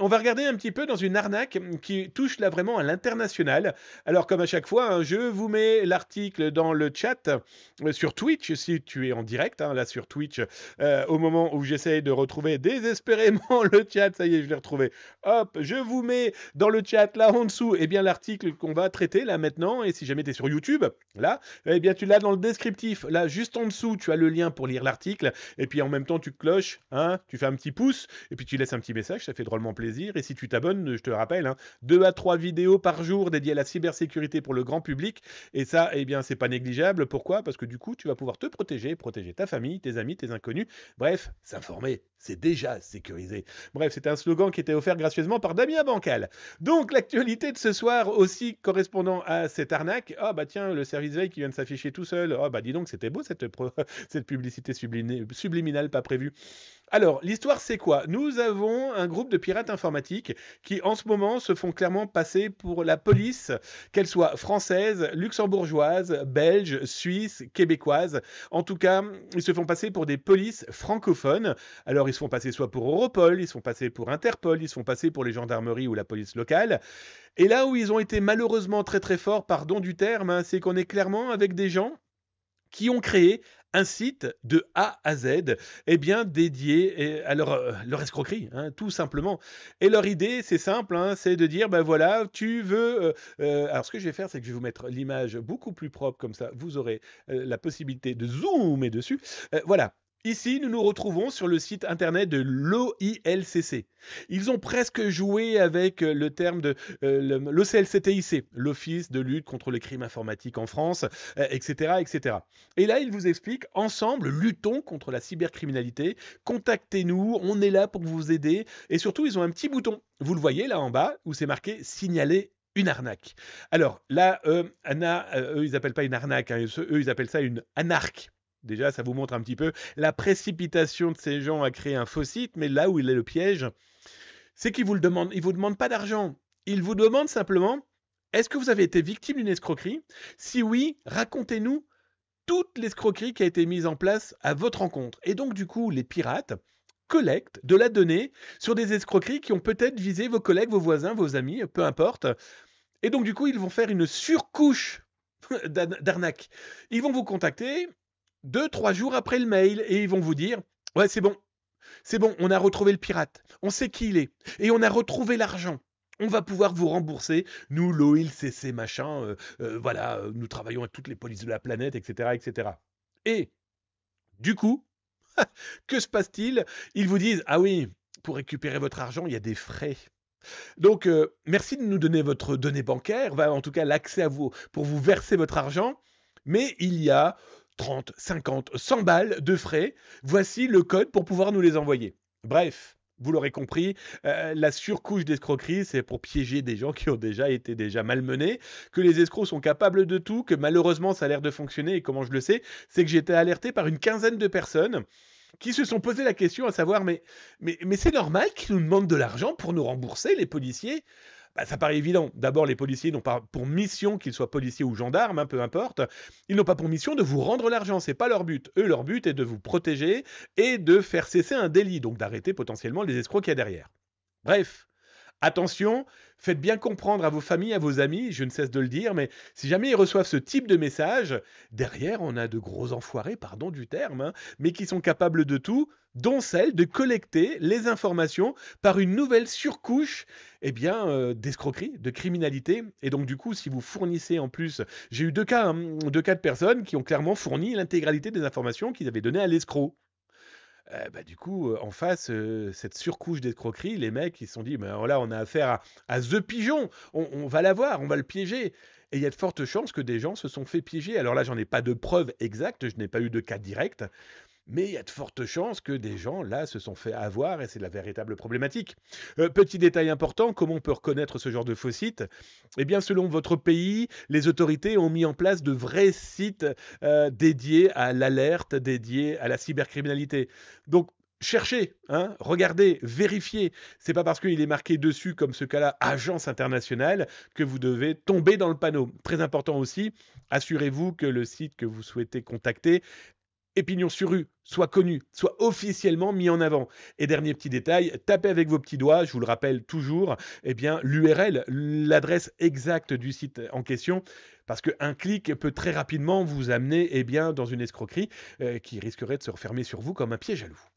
on va regarder un petit peu dans une arnaque qui touche là vraiment à l'international. Alors comme à chaque fois, hein, je vous mets l'article dans le chat euh, sur Twitch si tu es en direct hein, là sur Twitch euh, au moment où j'essaye de retrouver désespérément le chat. Ça y est, je l'ai retrouvé. Hop, je vous mets dans le chat là en dessous et eh bien l'article qu'on va traiter là maintenant. Et si jamais tu es sur YouTube là, et eh bien tu l'as dans le descriptif là juste en dessous. Tu as le lien pour lire l'article et puis en même temps tu cloches, hein, tu fais un petit pouce et puis tu laisses un petit message. Ça fait drôle plaisir. Et si tu t'abonnes, je te rappelle, hein, 2 à trois vidéos par jour dédiées à la cybersécurité pour le grand public. Et ça, eh bien, c'est pas négligeable. Pourquoi Parce que du coup, tu vas pouvoir te protéger, protéger ta famille, tes amis, tes inconnus. Bref, s'informer, c'est déjà sécurisé. Bref, c'était un slogan qui était offert gracieusement par Damien Bancal. Donc, l'actualité de ce soir aussi correspondant à cette arnaque. Ah, oh, bah tiens, le service veille qui vient de s'afficher tout seul. Ah, oh, bah dis donc, c'était beau cette, cette publicité subliminale pas prévue. Alors, l'histoire, c'est quoi Nous avons un groupe de pirates informatiques qui, en ce moment, se font clairement passer pour la police, qu'elle soit française, luxembourgeoise, belge, suisse, québécoise. En tout cas, ils se font passer pour des polices francophones. Alors, ils se font passer soit pour Europol, ils se font passer pour Interpol, ils se font passer pour les gendarmeries ou la police locale. Et là où ils ont été malheureusement très très forts, pardon du terme, hein, c'est qu'on est clairement avec des gens qui ont créé un site de A à Z, eh bien dédié à euh, leur, escroquerie, hein, tout simplement. Et leur idée, c'est simple, hein, c'est de dire, ben voilà, tu veux... Euh, euh, alors ce que je vais faire, c'est que je vais vous mettre l'image beaucoup plus propre, comme ça, vous aurez la possibilité de zoomer dessus. voilà, Ici, nous nous retrouvons sur le site internet de l'OILCC. Ils ont presque joué avec euh, le terme de euh, l'OCLCTIC, l'Office de lutte contre les crimes informatiques en France, etc., euh, etc. Et là, ils vous expliquent, ensemble, luttons contre la cybercriminalité, contactez-nous, on est là pour vous aider. Et surtout, ils ont un petit bouton, vous le voyez là en bas, où c'est marqué signaler une arnaque. Alors là, Anna, eux, ils appellent pas une arnaque, hein, eux, ils appellent ça une anarque. Déjà, ça vous montre un petit peu la précipitation de ces gens à créer un faux site, mais là où il est le piège, c'est qu'ils vous le demandent, ils vous demandent pas d'argent. Ils vous demandent simplement est-ce que vous avez été victime d'une escroquerie Si oui, racontez-nous toute l'escroquerie qui a été mise en place à votre rencontre. » Et donc, du coup, les pirates collectent de la donnée sur des escroqueries qui ont peut-être visé vos collègues, vos voisins, vos amis, peu importe. Et donc, du coup, ils vont faire une surcouche d'arnaque. Ils vont vous contacter deux, trois jours après le mail et ils vont vous dire Ouais, c'est bon, c'est bon, on a retrouvé le pirate, on sait qui il est et on a retrouvé l'argent. On va pouvoir vous rembourser, nous, l'OIL, CC, machin, euh, euh, voilà, euh, nous travaillons avec toutes les polices de la planète, etc. etc. Et, du coup, que se passe-t-il Ils vous disent Ah oui, pour récupérer votre argent, il y a des frais. Donc, merci de nous donner votre donnée bancaire, en tout cas l'accès à vous pour vous verser votre argent, mais il y a 30, 50, 100 balles de frais. Voici le code pour pouvoir nous les envoyer. Bref, vous l'aurez compris, euh, la surcouche d'escroquerie, c'est pour piéger des gens qui ont déjà été déjà malmenés, que les escrocs sont capables de tout, que malheureusement ça a l'air de fonctionner, et comment je le sais, c'est que j'étais alerté par une quinzaine de personnes qui se sont posé la question à savoir mais, mais c'est normal qu'ils nous demandent de l'argent pour nous rembourser les policiers bah, ça paraît évident. D'abord, les policiers n'ont pas pour mission, qu'ils soient policiers ou gendarmes, hein, peu importe, ils n'ont pas pour mission de vous rendre l'argent. C'est pas leur but. Eux, leur but est de vous protéger et de faire cesser un délit, donc d'arrêter potentiellement les escrocs qu'il y a derrière. Bref, Attention, faites bien comprendre à vos familles, à vos amis, je ne cesse de le dire, mais si jamais ils reçoivent ce type de message, derrière on a de gros enfoirés, pardon du terme, hein, mais qui sont capables de tout, dont celle de collecter les informations par une nouvelle surcouche eh bien, euh, d'escroquerie, de criminalité. Et donc du coup, si vous fournissez en plus, j'ai eu deux cas, hein, deux cas de personnes qui ont clairement fourni l'intégralité des informations qu'ils avaient données à l'escroc. Euh, bah, du coup, euh, en face, euh, cette surcouche croqueries, les mecs, ils se sont dit, mais là, on a affaire à, The Pigeon, on, on va l'avoir, on va le piéger. Et il y a de fortes chances que des gens se sont fait piéger. Alors là, j'en ai pas de preuves exactes, je n'ai pas eu de cas direct, mais il y a de fortes chances que des gens, là, se sont fait avoir, et c'est la véritable problématique. Euh, petit détail important, comment on peut reconnaître ce genre de faux sites Eh bien, selon votre pays, les autorités ont mis en place de vrais sites euh, dédiés à l'alerte, dédiés à la cybercriminalité. Donc, cherchez, hein, regardez, vérifiez. C'est pas parce qu'il est marqué dessus, comme ce cas-là, agence internationale, que vous devez tomber dans le panneau. Très important aussi, assurez-vous que le site que vous souhaitez contacter et Pignon sur rue soit connu, soit officiellement mis en avant. Et dernier petit détail, tapez avec vos petits doigts, je vous le rappelle toujours, eh bien l'URL, l'adresse exacte du site en question, parce qu'un clic peut très rapidement vous amener eh bien, dans une escroquerie euh, qui risquerait de se refermer sur vous comme un piège à jaloux.